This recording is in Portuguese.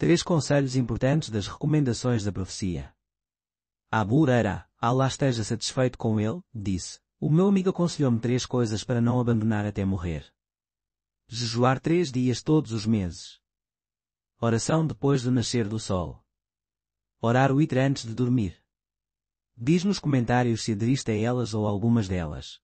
Três conselhos importantes das recomendações da profecia. Abu Huraira, Allah esteja satisfeito com ele, disse, o meu amigo aconselhou-me três coisas para não abandonar até morrer. Jejuar três dias todos os meses. Oração depois do nascer do sol. Orar o itra antes de dormir. Diz nos comentários se aderiste a elas ou algumas delas.